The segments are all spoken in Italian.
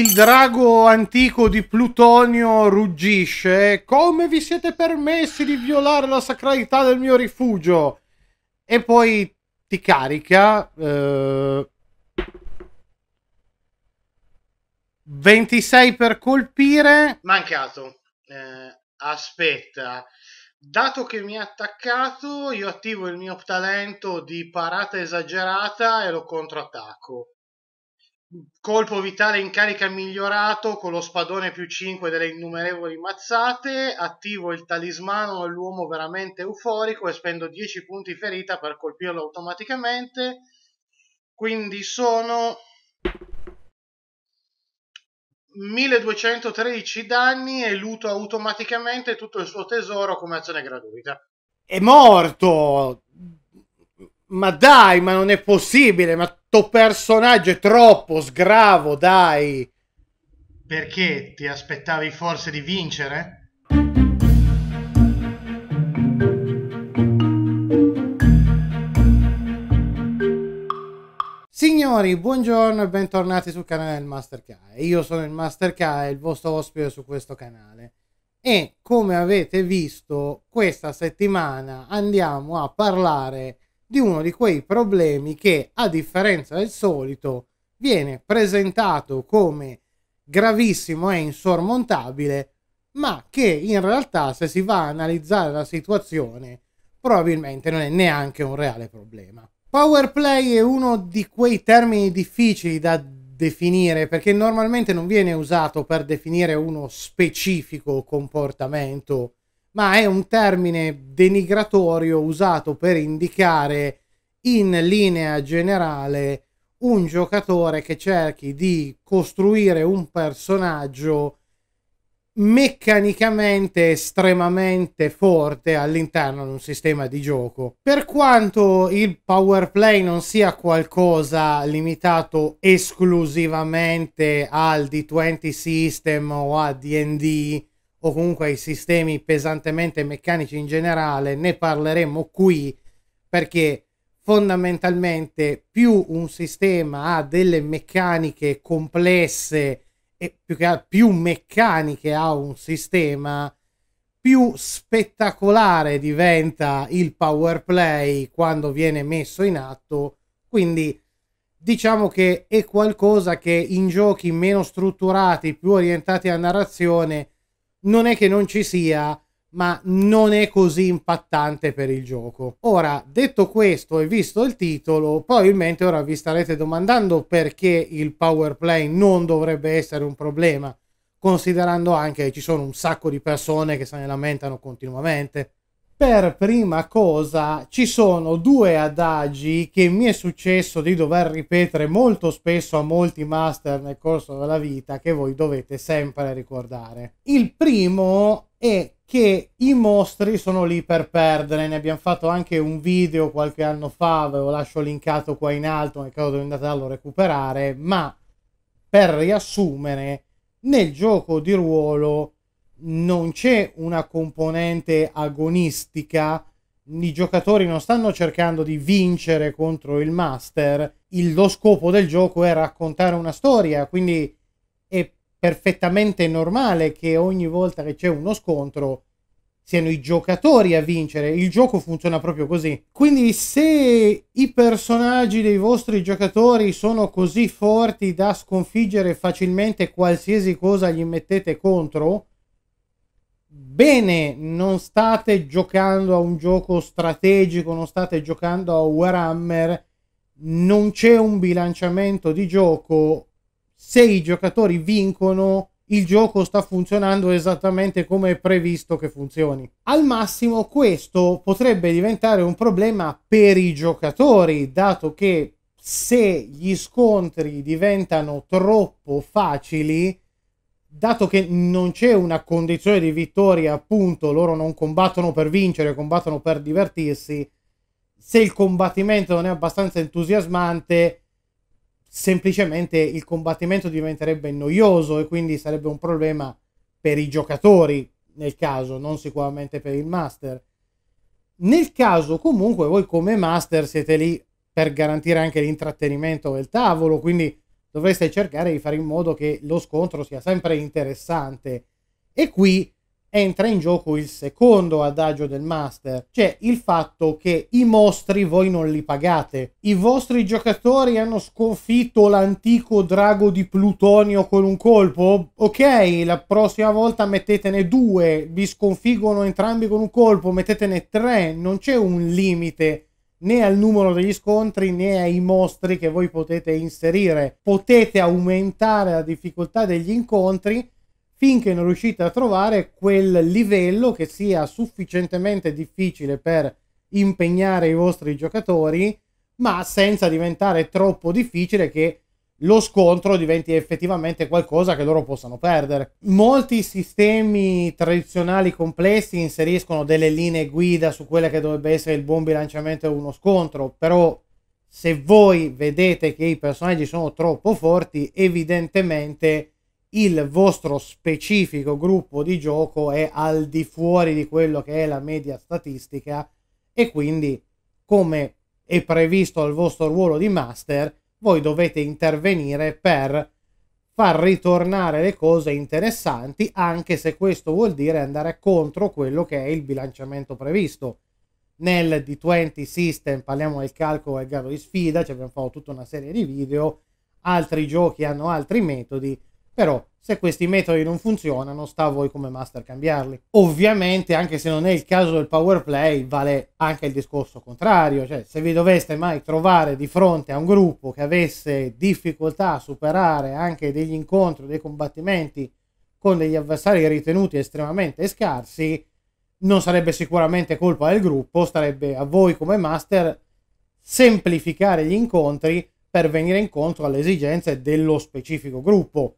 il drago antico di Plutonio ruggisce. Come vi siete permessi di violare la sacralità del mio rifugio? E poi ti carica eh, 26 per colpire. Mancato. Eh, aspetta. Dato che mi ha attaccato, io attivo il mio talento di parata esagerata e lo controattacco colpo vitale in carica migliorato con lo spadone più 5 delle innumerevoli mazzate, attivo il talismano dell'uomo veramente euforico e spendo 10 punti ferita per colpirlo automaticamente, quindi sono 1213 danni e luto automaticamente tutto il suo tesoro come azione gratuita. È morto! Ma dai, ma non è possibile, ma tuo personaggio è troppo sgravo, dai. Perché ti aspettavi forse di vincere? Signori, buongiorno e bentornati sul canale del Master K. Io sono il Master K, il vostro ospite su questo canale. E come avete visto, questa settimana andiamo a parlare di uno di quei problemi che, a differenza del solito, viene presentato come gravissimo e insormontabile, ma che in realtà se si va a analizzare la situazione probabilmente non è neanche un reale problema. Power play è uno di quei termini difficili da definire perché normalmente non viene usato per definire uno specifico comportamento ma è un termine denigratorio usato per indicare in linea generale un giocatore che cerchi di costruire un personaggio meccanicamente estremamente forte all'interno di un sistema di gioco. Per quanto il power play non sia qualcosa limitato esclusivamente al D20 system o a DD, o comunque ai sistemi pesantemente meccanici in generale, ne parleremo qui perché fondamentalmente più un sistema ha delle meccaniche complesse e più, che, più meccaniche ha un sistema, più spettacolare diventa il power play quando viene messo in atto. Quindi diciamo che è qualcosa che in giochi meno strutturati, più orientati a narrazione, non è che non ci sia, ma non è così impattante per il gioco. Ora, detto questo e visto il titolo, probabilmente ora vi starete domandando perché il power play non dovrebbe essere un problema, considerando anche che ci sono un sacco di persone che se ne lamentano continuamente. Per prima cosa ci sono due adagi che mi è successo di dover ripetere molto spesso a molti master nel corso della vita che voi dovete sempre ricordare. Il primo è che i mostri sono lì per perdere, ne abbiamo fatto anche un video qualche anno fa, ve lo lascio linkato qua in alto nel caso dovete andarlo a recuperare, ma per riassumere, nel gioco di ruolo non c'è una componente agonistica, i giocatori non stanno cercando di vincere contro il master, il, lo scopo del gioco è raccontare una storia, quindi è perfettamente normale che ogni volta che c'è uno scontro siano i giocatori a vincere, il gioco funziona proprio così. Quindi se i personaggi dei vostri giocatori sono così forti da sconfiggere facilmente qualsiasi cosa gli mettete contro, bene, non state giocando a un gioco strategico, non state giocando a Warhammer, non c'è un bilanciamento di gioco, se i giocatori vincono il gioco sta funzionando esattamente come è previsto che funzioni. Al massimo questo potrebbe diventare un problema per i giocatori, dato che se gli scontri diventano troppo facili, dato che non c'è una condizione di vittoria, appunto, loro non combattono per vincere, combattono per divertirsi. Se il combattimento non è abbastanza entusiasmante, semplicemente il combattimento diventerebbe noioso e quindi sarebbe un problema per i giocatori nel caso, non sicuramente per il master. Nel caso comunque voi come master siete lì per garantire anche l'intrattenimento del tavolo, quindi dovreste cercare di fare in modo che lo scontro sia sempre interessante. E qui entra in gioco il secondo adagio del master, cioè il fatto che i mostri voi non li pagate. I vostri giocatori hanno sconfitto l'antico drago di Plutonio con un colpo? Ok, la prossima volta mettetene due, vi sconfiggono entrambi con un colpo, mettetene tre, non c'è un limite né al numero degli scontri né ai mostri che voi potete inserire. Potete aumentare la difficoltà degli incontri finché non riuscite a trovare quel livello che sia sufficientemente difficile per impegnare i vostri giocatori, ma senza diventare troppo difficile che lo scontro diventi effettivamente qualcosa che loro possano perdere. Molti sistemi tradizionali complessi inseriscono delle linee guida su quella che dovrebbe essere il buon bilanciamento di uno scontro, però se voi vedete che i personaggi sono troppo forti, evidentemente il vostro specifico gruppo di gioco è al di fuori di quello che è la media statistica e quindi come è previsto al vostro ruolo di master voi dovete intervenire per far ritornare le cose interessanti, anche se questo vuol dire andare contro quello che è il bilanciamento previsto. Nel D20 System parliamo del calcolo del grado di sfida, ci abbiamo fatto tutta una serie di video, altri giochi hanno altri metodi, però se questi metodi non funzionano, sta a voi come master cambiarli. Ovviamente, anche se non è il caso del power play, vale anche il discorso contrario. Cioè, se vi doveste mai trovare di fronte a un gruppo che avesse difficoltà a superare anche degli incontri, dei combattimenti con degli avversari ritenuti estremamente scarsi, non sarebbe sicuramente colpa del gruppo, starebbe a voi come master semplificare gli incontri per venire incontro alle esigenze dello specifico gruppo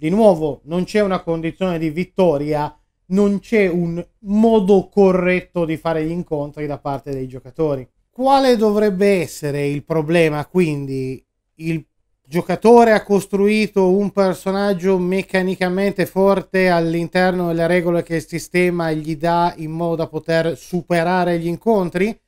di nuovo, non c'è una condizione di vittoria, non c'è un modo corretto di fare gli incontri da parte dei giocatori. Quale dovrebbe essere il problema? Quindi il giocatore ha costruito un personaggio meccanicamente forte all'interno delle regole che il sistema gli dà in modo da poter superare gli incontri?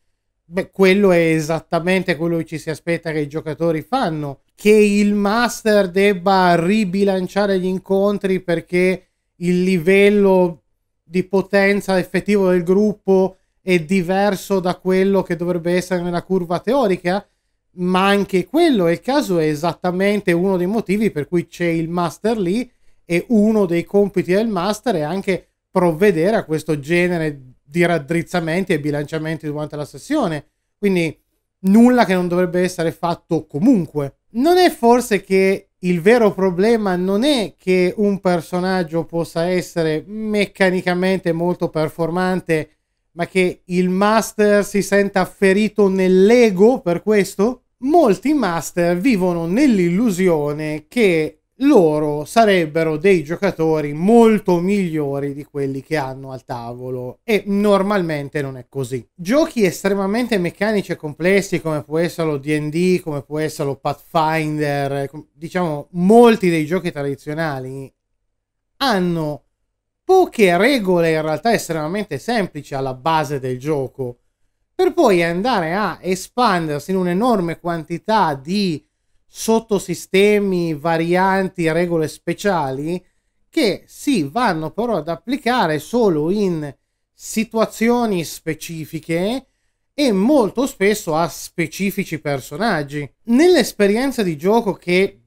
Beh, quello è esattamente quello che ci si aspetta che i giocatori fanno che il master debba ribilanciare gli incontri perché il livello di potenza effettivo del gruppo è diverso da quello che dovrebbe essere nella curva teorica, ma anche quello è il caso, è esattamente uno dei motivi per cui c'è il master lì e uno dei compiti del master è anche provvedere a questo genere di raddrizzamenti e bilanciamenti durante la sessione. Quindi nulla che non dovrebbe essere fatto comunque. Non è forse che il vero problema non è che un personaggio possa essere meccanicamente molto performante, ma che il master si senta ferito nell'ego per questo? Molti master vivono nell'illusione che loro sarebbero dei giocatori molto migliori di quelli che hanno al tavolo e normalmente non è così. Giochi estremamente meccanici e complessi come può essere lo DD, come può essere lo Pathfinder, diciamo molti dei giochi tradizionali hanno poche regole in realtà estremamente semplici alla base del gioco per poi andare a espandersi in un'enorme quantità di sottosistemi, varianti, regole speciali che sì, vanno però ad applicare solo in situazioni specifiche e molto spesso a specifici personaggi. Nell'esperienza di gioco che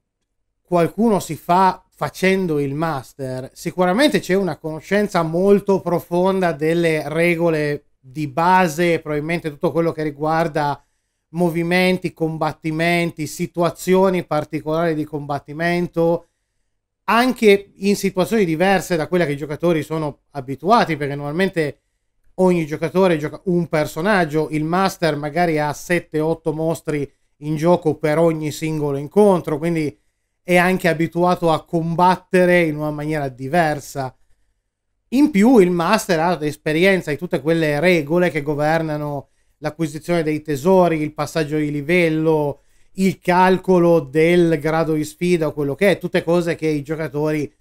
qualcuno si fa facendo il master, sicuramente c'è una conoscenza molto profonda delle regole di base, probabilmente tutto quello che riguarda movimenti, combattimenti, situazioni particolari di combattimento, anche in situazioni diverse da quelle che i giocatori sono abituati, perché normalmente ogni giocatore gioca un personaggio, il master magari ha 7-8 mostri in gioco per ogni singolo incontro, quindi è anche abituato a combattere in una maniera diversa. In più il master ha esperienza di tutte quelle regole che governano l'acquisizione dei tesori, il passaggio di livello, il calcolo del grado di sfida o quello che è, tutte cose che i giocatori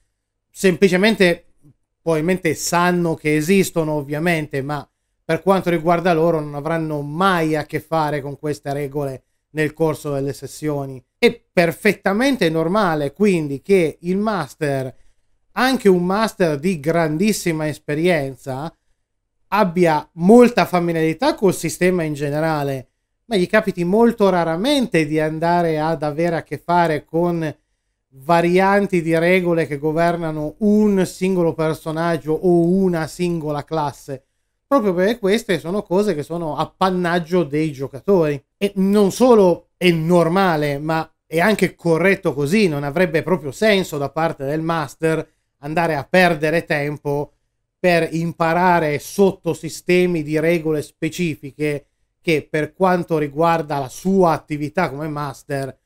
semplicemente probabilmente sanno che esistono ovviamente, ma per quanto riguarda loro non avranno mai a che fare con queste regole nel corso delle sessioni. È perfettamente normale quindi che il master, anche un master di grandissima esperienza, abbia molta familiarità col sistema in generale, ma gli capiti molto raramente di andare ad avere a che fare con varianti di regole che governano un singolo personaggio o una singola classe, proprio perché queste sono cose che sono appannaggio dei giocatori. E non solo è normale, ma è anche corretto così, non avrebbe proprio senso da parte del master andare a perdere tempo per imparare sottosistemi di regole specifiche che per quanto riguarda la sua attività come master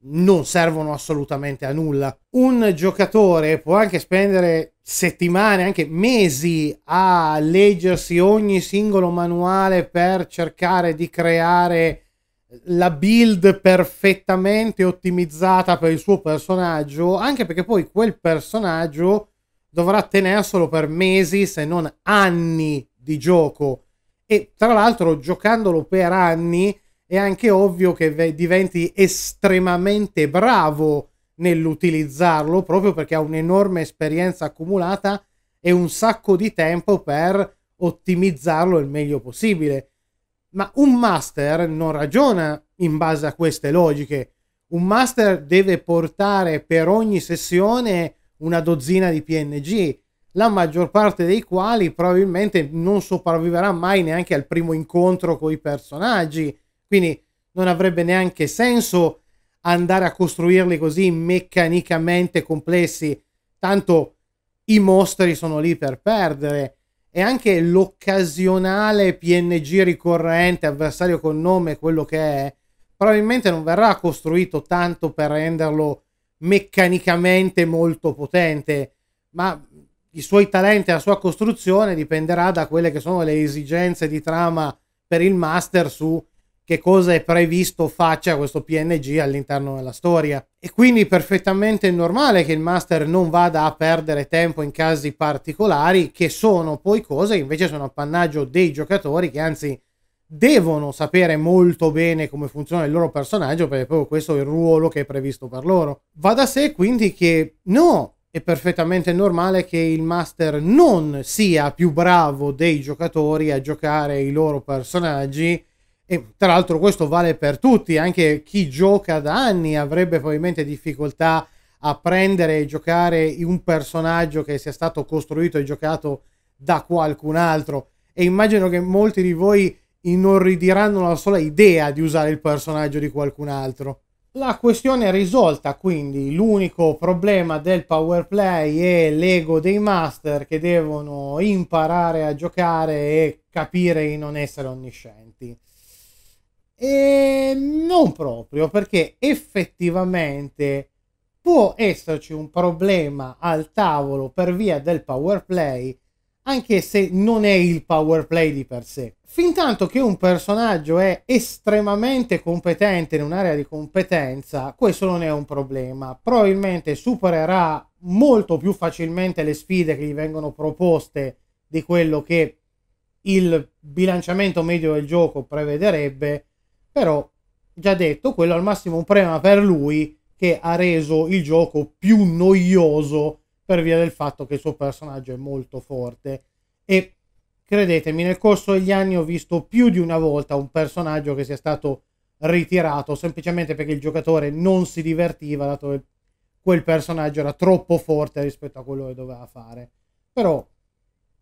non servono assolutamente a nulla. Un giocatore può anche spendere settimane, anche mesi a leggersi ogni singolo manuale per cercare di creare la build perfettamente ottimizzata per il suo personaggio, anche perché poi quel personaggio dovrà tenerselo per mesi, se non anni di gioco. E tra l'altro, giocandolo per anni, è anche ovvio che diventi estremamente bravo nell'utilizzarlo proprio perché ha un'enorme esperienza accumulata e un sacco di tempo per ottimizzarlo il meglio possibile. Ma un master non ragiona in base a queste logiche. Un master deve portare per ogni sessione una dozzina di PNG, la maggior parte dei quali probabilmente non sopravviverà mai neanche al primo incontro con i personaggi, quindi non avrebbe neanche senso andare a costruirli così meccanicamente complessi, tanto i mostri sono lì per perdere e anche l'occasionale PNG ricorrente, avversario con nome, quello che è, probabilmente non verrà costruito tanto per renderlo meccanicamente molto potente, ma i suoi talenti e la sua costruzione dipenderà da quelle che sono le esigenze di trama per il master su che cosa è previsto faccia questo PNG all'interno della storia. E quindi perfettamente normale che il master non vada a perdere tempo in casi particolari che sono poi cose che invece sono appannaggio dei giocatori che anzi devono sapere molto bene come funziona il loro personaggio perché proprio questo è il ruolo che è previsto per loro. Va da sé quindi che no, è perfettamente normale che il master non sia più bravo dei giocatori a giocare i loro personaggi e tra l'altro questo vale per tutti, anche chi gioca da anni avrebbe probabilmente difficoltà a prendere e giocare un personaggio che sia stato costruito e giocato da qualcun altro e immagino che molti di voi inorridiranno la sola idea di usare il personaggio di qualcun altro. La questione è risolta, quindi l'unico problema del power play è l'ego dei master che devono imparare a giocare e capire di non essere onniscienti. E non proprio, perché effettivamente può esserci un problema al tavolo per via del power play anche se non è il power play di per sé. Fintanto che un personaggio è estremamente competente in un'area di competenza, questo non è un problema. Probabilmente supererà molto più facilmente le sfide che gli vengono proposte di quello che il bilanciamento medio del gioco prevederebbe, però già detto, quello al massimo un problema per lui che ha reso il gioco più noioso per via del fatto che il suo personaggio è molto forte e credetemi nel corso degli anni ho visto più di una volta un personaggio che sia stato ritirato semplicemente perché il giocatore non si divertiva dato che quel personaggio era troppo forte rispetto a quello che doveva fare però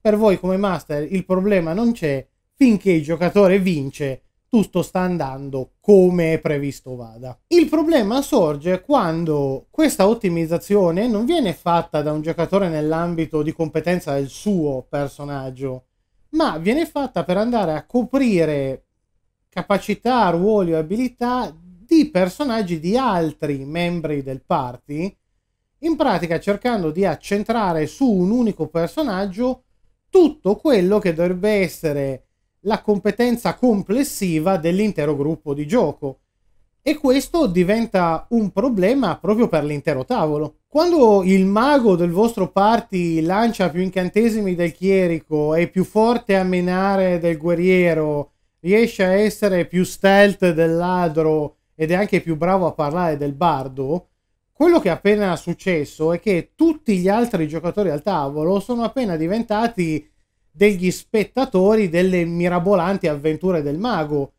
per voi come master il problema non c'è finché il giocatore vince tutto sta andando come è previsto vada. Il problema sorge quando questa ottimizzazione non viene fatta da un giocatore nell'ambito di competenza del suo personaggio, ma viene fatta per andare a coprire capacità, ruoli o abilità di personaggi di altri membri del party, in pratica cercando di accentrare su un unico personaggio tutto quello che dovrebbe essere la competenza complessiva dell'intero gruppo di gioco. E questo diventa un problema proprio per l'intero tavolo. Quando il mago del vostro party lancia più incantesimi del chierico, è più forte a menare del guerriero, riesce a essere più stealth del ladro ed è anche più bravo a parlare del bardo, quello che è appena successo è che tutti gli altri giocatori al tavolo sono appena diventati degli spettatori delle mirabolanti avventure del mago.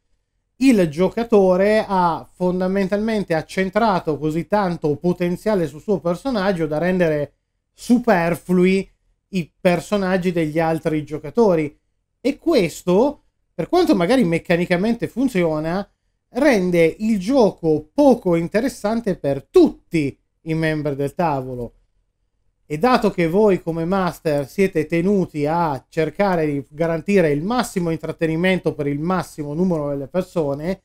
Il giocatore ha fondamentalmente accentrato così tanto potenziale sul suo personaggio da rendere superflui i personaggi degli altri giocatori. E questo, per quanto magari meccanicamente funziona, rende il gioco poco interessante per tutti i membri del tavolo. E dato che voi come master siete tenuti a cercare di garantire il massimo intrattenimento per il massimo numero delle persone,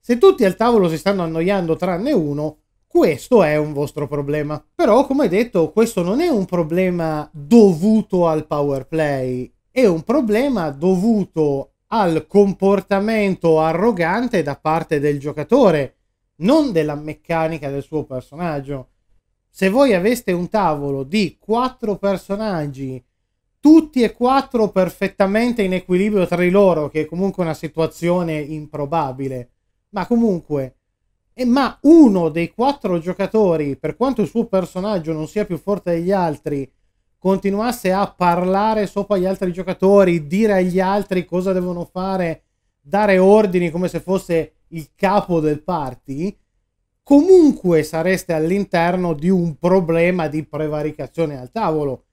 se tutti al tavolo si stanno annoiando tranne uno, questo è un vostro problema. Però, come detto, questo non è un problema dovuto al power play, è un problema dovuto al comportamento arrogante da parte del giocatore, non della meccanica del suo personaggio se voi aveste un tavolo di quattro personaggi, tutti e quattro perfettamente in equilibrio tra di loro, che è comunque una situazione improbabile, ma comunque, e eh, ma uno dei quattro giocatori, per quanto il suo personaggio non sia più forte degli altri, continuasse a parlare sopra gli altri giocatori, dire agli altri cosa devono fare, dare ordini come se fosse il capo del party, comunque sareste all'interno di un problema di prevaricazione al tavolo,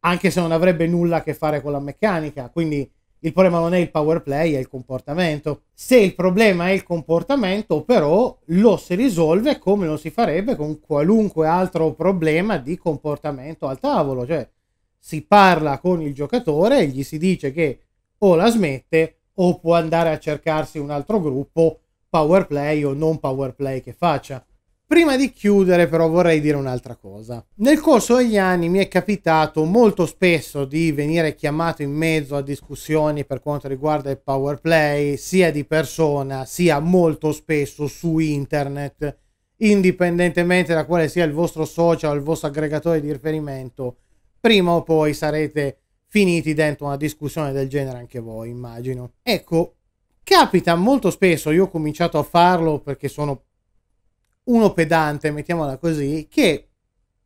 anche se non avrebbe nulla a che fare con la meccanica. Quindi il problema non è il power play, è il comportamento. Se il problema è il comportamento, però lo si risolve come lo si farebbe con qualunque altro problema di comportamento al tavolo. Cioè, si parla con il giocatore e gli si dice che o la smette o può andare a cercarsi un altro gruppo power play o non power play che faccia. Prima di chiudere però vorrei dire un'altra cosa. Nel corso degli anni mi è capitato molto spesso di venire chiamato in mezzo a discussioni per quanto riguarda il power play, sia di persona, sia molto spesso su internet, indipendentemente da quale sia il vostro social il vostro aggregatore di riferimento, prima o poi sarete finiti dentro una discussione del genere anche voi, immagino. Ecco, Capita molto spesso, io ho cominciato a farlo perché sono uno pedante, mettiamola così, che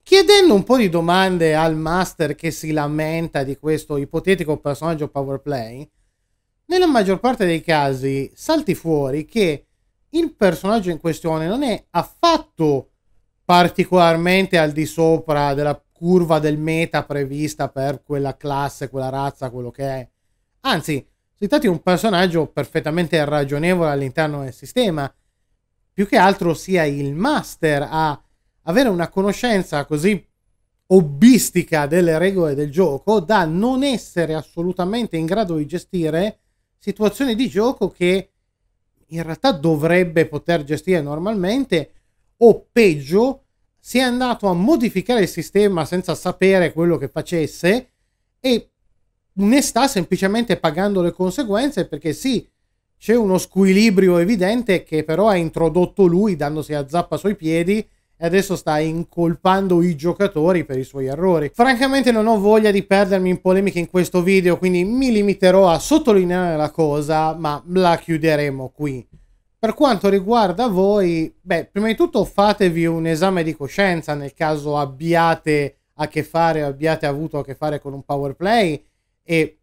chiedendo un po' di domande al master che si lamenta di questo ipotetico personaggio powerplay, nella maggior parte dei casi salti fuori che il personaggio in questione non è affatto particolarmente al di sopra della curva del meta prevista per quella classe, quella razza, quello che è. Anzi, si tratta un personaggio perfettamente ragionevole all'interno del sistema, più che altro sia il master a avere una conoscenza così hobbistica delle regole del gioco da non essere assolutamente in grado di gestire situazioni di gioco che in realtà dovrebbe poter gestire normalmente o peggio si è andato a modificare il sistema senza sapere quello che facesse e ne sta semplicemente pagando le conseguenze perché sì, c'è uno squilibrio evidente che però ha introdotto lui dandosi a zappa sui piedi e adesso sta incolpando i giocatori per i suoi errori. Francamente non ho voglia di perdermi in polemiche in questo video, quindi mi limiterò a sottolineare la cosa, ma la chiuderemo qui. Per quanto riguarda voi, beh, prima di tutto fatevi un esame di coscienza nel caso abbiate a che fare, abbiate avuto a che fare con un power play e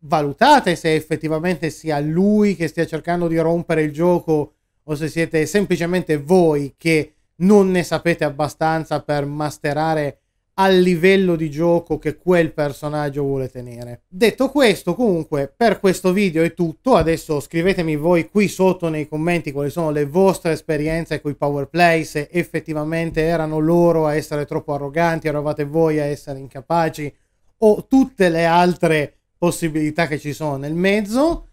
valutate se effettivamente sia lui che stia cercando di rompere il gioco o se siete semplicemente voi che non ne sapete abbastanza per masterare al livello di gioco che quel personaggio vuole tenere. Detto questo, comunque, per questo video è tutto. Adesso scrivetemi voi qui sotto nei commenti quali sono le vostre esperienze con i power play, se effettivamente erano loro a essere troppo arroganti, eravate voi a essere incapaci o tutte le altre possibilità che ci sono nel mezzo.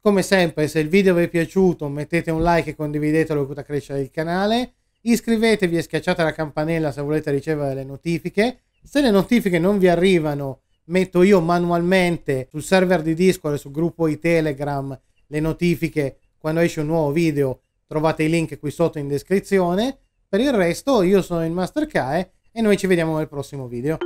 Come sempre, se il video vi è piaciuto, mettete un like e condividetelo per crescere il canale. Iscrivetevi e schiacciate la campanella se volete ricevere le notifiche. Se le notifiche non vi arrivano, metto io manualmente sul server di Discord e sul gruppo di Telegram le notifiche quando esce un nuovo video. Trovate i link qui sotto in descrizione. Per il resto, io sono il Mastercae e noi ci vediamo nel prossimo video.